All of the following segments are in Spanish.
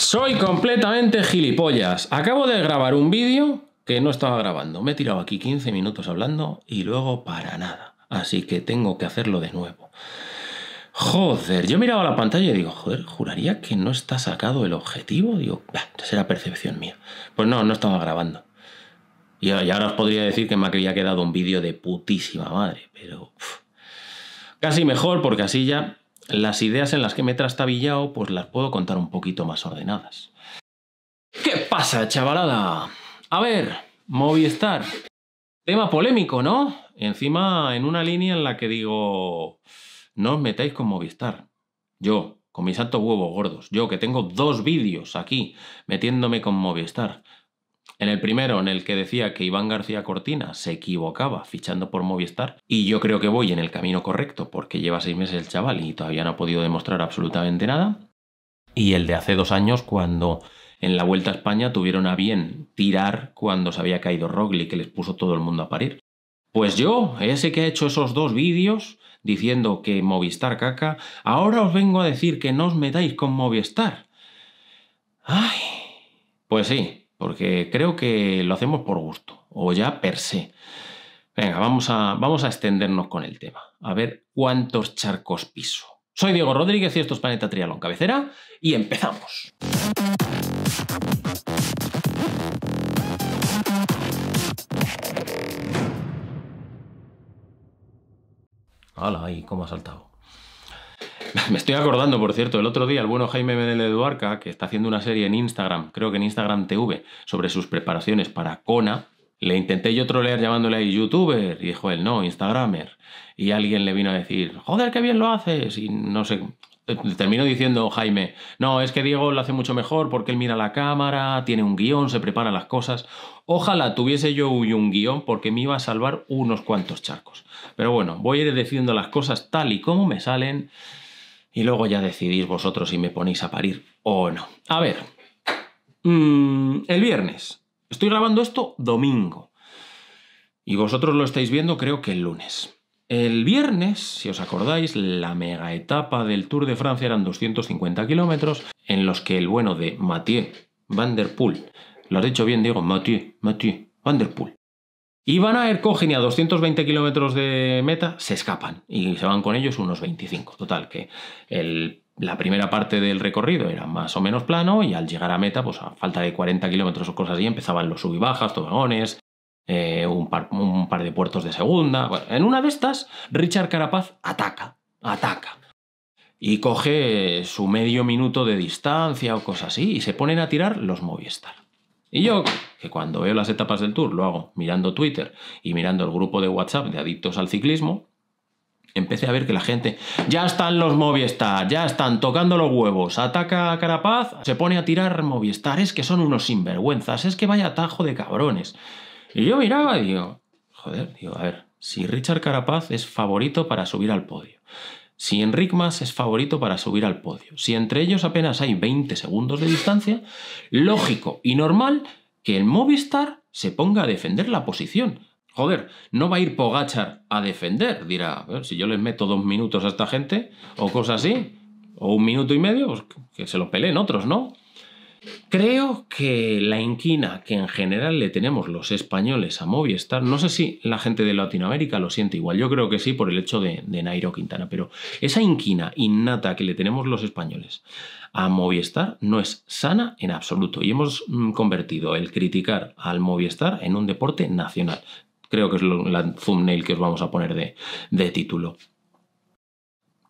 Soy completamente gilipollas. Acabo de grabar un vídeo que no estaba grabando. Me he tirado aquí 15 minutos hablando y luego para nada. Así que tengo que hacerlo de nuevo. Joder, yo miraba la pantalla y digo, joder, juraría que no está sacado el objetivo. Digo, bah, será percepción mía. Pues no, no estaba grabando. Y ahora os podría decir que me había quedado un vídeo de putísima madre, pero... Casi mejor porque así ya las ideas en las que me he trastabillado, pues las puedo contar un poquito más ordenadas. ¿Qué pasa, chavalada? A ver, Movistar. Tema polémico, ¿no? Encima, en una línea en la que digo, no os metáis con Movistar. Yo, con mis altos huevos gordos. Yo, que tengo dos vídeos aquí metiéndome con Movistar. En el primero, en el que decía que Iván García Cortina se equivocaba fichando por Movistar, y yo creo que voy en el camino correcto porque lleva seis meses el chaval y todavía no ha podido demostrar absolutamente nada. Y el de hace dos años, cuando en la Vuelta a España tuvieron a bien tirar cuando se había caído Rogli, que les puso todo el mundo a parir. Pues yo, ese que ha hecho esos dos vídeos diciendo que Movistar caca, ahora os vengo a decir que no os metáis con Movistar. Ay, pues sí, porque creo que lo hacemos por gusto o ya per se. Venga, vamos a, vamos a extendernos con el tema, a ver cuántos charcos piso. Soy Diego Rodríguez y esto es Planeta Trialón Cabecera y empezamos. ¡Hala! ¿Y cómo ha saltado? Me estoy acordando, por cierto, el otro día el bueno Jaime Medel Eduarca, que está haciendo una serie en Instagram, creo que en Instagram TV, sobre sus preparaciones para Kona, le intenté yo trolear llamándole a youtuber, y dijo él, no, instagramer. Y alguien le vino a decir, joder, qué bien lo haces, y no sé, eh, termino diciendo Jaime, no, es que Diego lo hace mucho mejor porque él mira la cámara, tiene un guión, se prepara las cosas. Ojalá tuviese yo un guión porque me iba a salvar unos cuantos charcos. Pero bueno, voy a ir diciendo las cosas tal y como me salen y luego ya decidís vosotros si me ponéis a parir o no. A ver, mm, el viernes. Estoy grabando esto domingo. Y vosotros lo estáis viendo creo que el lunes. El viernes, si os acordáis, la mega etapa del Tour de Francia eran 250 kilómetros, en los que el bueno de Mathieu Van Der Poel, lo has dicho bien, digo, Mathieu, Mathieu Van Der Poel, Iban a Ercogen y a 220 kilómetros de meta se escapan y se van con ellos unos 25. Total, que el, la primera parte del recorrido era más o menos plano y al llegar a meta, pues a falta de 40 kilómetros o cosas así, empezaban los sub y bajas, un, par, de puertos de segunda. en una de estas, Richard Carapaz ataca, ataca. Y coge su medio minuto de distancia o cosas así y se ponen a tirar los Movistar. Y yo, que cuando veo las etapas del tour, lo hago mirando Twitter y mirando el grupo de WhatsApp de adictos al ciclismo, empecé a ver que la gente, ya están los Movistar, ya están tocando los huevos, ataca a Carapaz, se pone a tirar Movistar, es que son unos sinvergüenzas, es que vaya tajo de cabrones. Y yo miraba y digo, joder, digo, a ver, si Richard Carapaz es favorito para subir al podio, si Enric Mas es favorito para subir al podio, si entre ellos apenas hay 20 segundos de distancia, lógico y normal que el Movistar se ponga a defender la posición. Joder, no va a ir Pogachar a defender, dirá, si yo les meto dos minutos a esta gente o cosas así, o un minuto y medio, pues que se lo peleen otros, ¿no? Creo que la inquina que en general le tenemos los españoles a Movistar, no sé si la gente de Latinoamérica lo siente igual, yo creo que sí por el hecho de, Nairo Quintana, pero esa inquina innata que le tenemos los españoles a Movistar no es sana en absoluto y hemos mm, convertido el criticar al Movistar en un deporte nacional. Creo que es la thumbnail que os vamos a poner de, de título.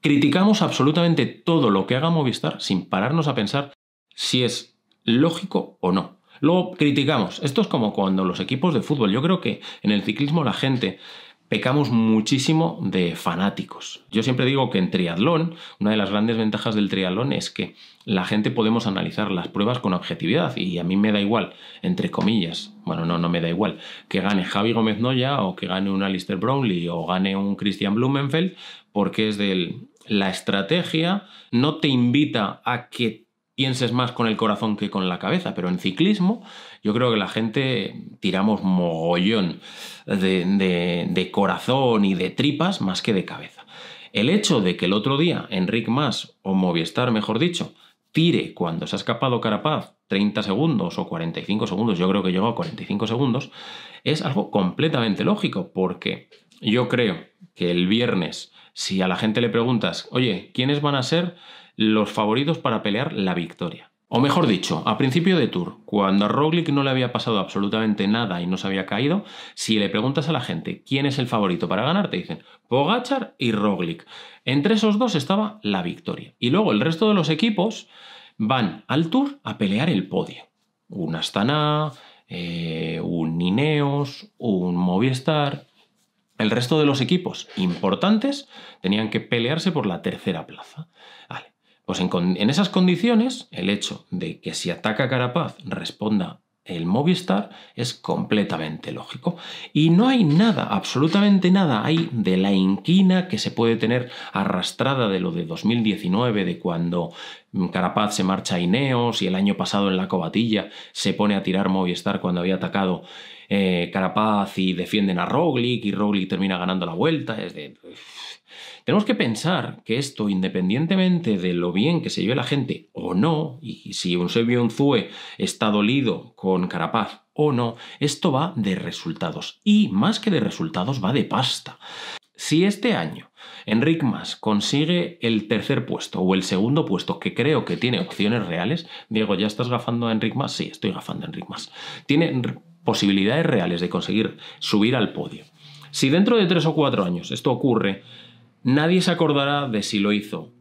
Criticamos absolutamente todo lo que haga Movistar sin pararnos a pensar si es lógico o no. Luego criticamos. Esto es como cuando los equipos de fútbol. Yo creo que en el ciclismo la gente pecamos muchísimo de fanáticos. Yo siempre digo que en triatlón, una de las grandes ventajas del triatlón es que la gente podemos analizar las pruebas con objetividad y a mí me da igual, entre comillas, bueno, no, no me da igual, que gane Javi Gómez Noya o que gane un Alistair Brownlee o gane un Christian Blumenfeld, porque es de la estrategia, no te invita a que pienses más con el corazón que con la cabeza, pero en ciclismo yo creo que la gente tiramos mogollón de, corazón y de tripas más que de cabeza. El hecho de que el otro día Enric más o Movistar mejor dicho, tire cuando se ha escapado Carapaz 30 segundos o 45 segundos, yo creo que llegó a 45 segundos, es algo completamente lógico, porque yo creo que el viernes si a la gente le preguntas, oye, ¿quiénes van a ser los favoritos para pelear la victoria? O mejor dicho, a principio de tour, cuando a Roglic no le había pasado absolutamente nada y no se había caído, si le preguntas a la gente quién es el favorito para ganar, te dicen Pogachar y Roglic. Entre esos dos estaba la victoria. Y luego el resto de los equipos van al tour a pelear el podio. Un Astana, eh, un Nineos, un Movistar, el resto de los equipos importantes tenían que pelearse por la tercera plaza. Pues en, esas condiciones, el hecho de que si ataca Carapaz responda el Movistar es completamente lógico. Y no hay nada, absolutamente nada, hay de la inquina que se puede tener arrastrada de lo de 2019, de cuando Carapaz se marcha a Ineos y el año pasado en la cobatilla se pone a tirar Movistar cuando había atacado eh, Carapaz y defienden a Roglic y Roglic termina ganando la vuelta. Tenemos que pensar que esto, independientemente de lo bien que se lleve la gente o no, y si un Zue está dolido con Carapaz o no, esto va de resultados. Y más que de resultados, va de pasta. Si este año Enric Mas consigue el tercer puesto o el segundo puesto, que creo que tiene opciones reales, Diego, ¿ya estás gafando a Enric Mas? Sí, estoy gafando a Enric Mas. Tiene posibilidades reales de conseguir subir al podio. Si dentro de tres o cuatro años esto ocurre, nadie se acordará de si lo hizo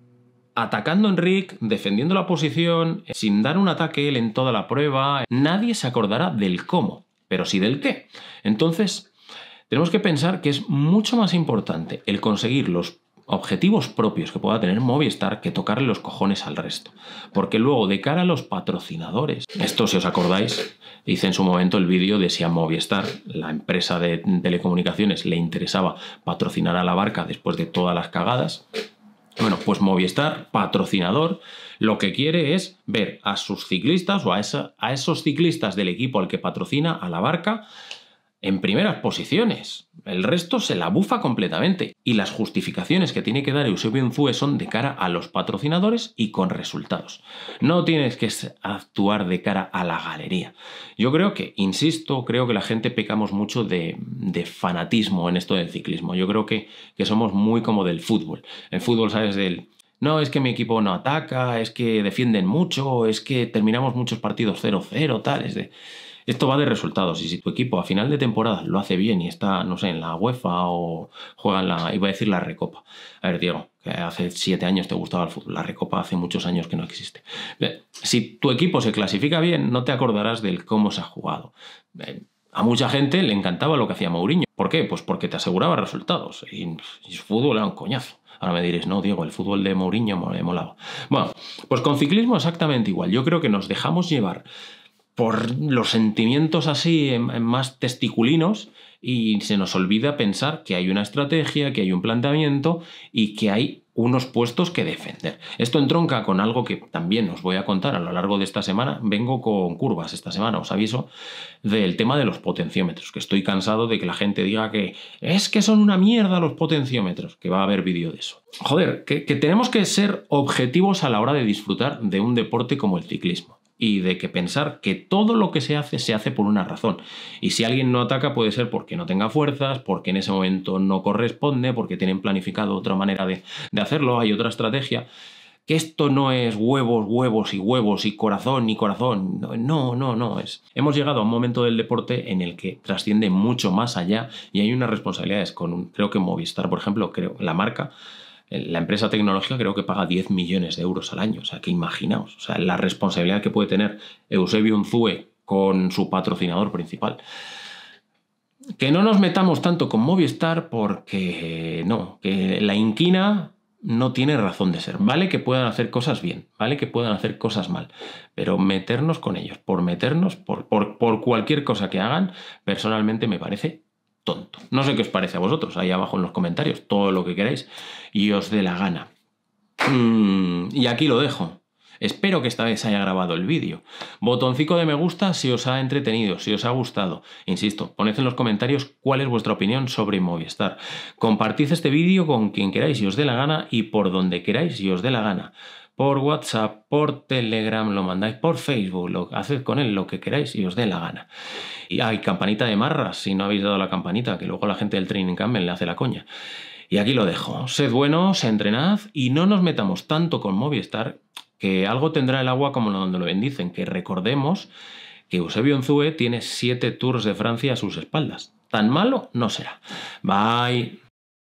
atacando a Enric, defendiendo la posición, sin dar un ataque él en toda la prueba. Nadie se acordará del cómo, pero sí del qué. Entonces, tenemos que pensar que es mucho más importante el conseguir los objetivos propios que pueda tener Movistar que tocarle los cojones al resto. Porque luego, de cara a los patrocinadores, esto si os acordáis, hice en su momento el vídeo de si a Movistar, la empresa de telecomunicaciones, le interesaba patrocinar a la barca después de todas las cagadas. Bueno, pues Movistar, patrocinador, lo que quiere es ver a sus ciclistas o a, esa, a esos ciclistas del equipo al que patrocina, a la barca, en primeras posiciones. El resto se la bufa completamente. Y las justificaciones que tiene que dar Eusebio Fue son de cara a los patrocinadores y con resultados. No tienes que actuar de cara a la galería. Yo creo que, insisto, creo que la gente pecamos mucho de, fanatismo en esto del ciclismo. Yo creo que, que somos muy como del fútbol. El fútbol, ¿sabes? Del, no, es que mi equipo no ataca, es que defienden mucho, es que terminamos muchos partidos 0-0, tal, es de... Esto va de resultados y si tu equipo a final de temporada lo hace bien y está, no sé, en la UEFA o juega en la, iba a decir la Recopa. A ver, Diego, que hace siete años te gustaba el fútbol, la Recopa hace muchos años que no existe. Eh, si tu equipo se clasifica bien, no te acordarás del cómo se ha jugado. Eh, a mucha gente le encantaba lo que hacía Mourinho. ¿Por qué? Pues porque te aseguraba resultados y, su fútbol era un coñazo. Ahora me diréis, no, Diego, el fútbol de Mourinho me molaba. Bueno, pues con ciclismo exactamente igual. Yo creo que nos dejamos llevar por los sentimientos así em, em, más testiculinos y se nos olvida pensar que hay una estrategia, que hay un planteamiento y que hay unos puestos que defender. Esto entronca con algo que también os voy a contar a lo largo de esta semana. Vengo con curvas esta semana, os aviso, del tema de los potenciómetros, que estoy cansado de que la gente diga que es que son una mierda los potenciómetros, que va a haber vídeo de eso. Joder, que tenemos que ser objetivos a la hora de disfrutar de un deporte como el ciclismo y de que pensar que todo lo que se hace se hace por una razón. Y si alguien no ataca puede ser porque no tenga fuerzas, porque en ese momento no corresponde, porque tienen planificado otra manera de, hacerlo, hay otra estrategia. Que esto no es huevos, huevos y huevos y corazón y corazón. No, no, no. Es... Hemos llegado a un momento del deporte en el que trasciende mucho más allá y hay unas responsabilidades con, un, creo que Movistar, por ejemplo, creo, la marca, eh, la empresa tecnológica creo que paga 10 millones de euros al año. O sea, que imaginaos, la responsabilidad que puede tener Eusebio Unzue con su patrocinador principal. Que no nos metamos tanto con Movistar porque no, que la inquina no tiene razón de ser. Vale que puedan hacer cosas bien, vale que puedan hacer cosas mal, pero meternos con ellos, por meternos, por, por cualquier cosa que hagan, personalmente me parece no sé qué os parece a vosotros, ahí abajo en los comentarios, todo lo que queráis y os dé la gana. Mm, y aquí lo dejo. Espero que esta vez haya grabado el vídeo. Botoncito de me gusta si os ha entretenido, si os ha gustado. Insisto, poned en los comentarios cuál es vuestra opinión sobre Movistar. Compartid este vídeo con quien queráis y os dé la gana y por donde queráis y os dé la gana por WhatsApp, por Telegram, lo mandáis por Facebook, lo haced con él lo que queráis y os dé la gana. Y hay campanita de marras si no habéis dado la campanita, que luego la gente del Training Camp le hace la coña. Y aquí lo dejo. Sed buenos, entrenad y no nos metamos tanto con Movistar que algo tendrá el agua como donde lo bendicen. Que recordemos que Eusebio Unzue tiene siete tours de Francia a sus espaldas. Tan malo no será. Bye.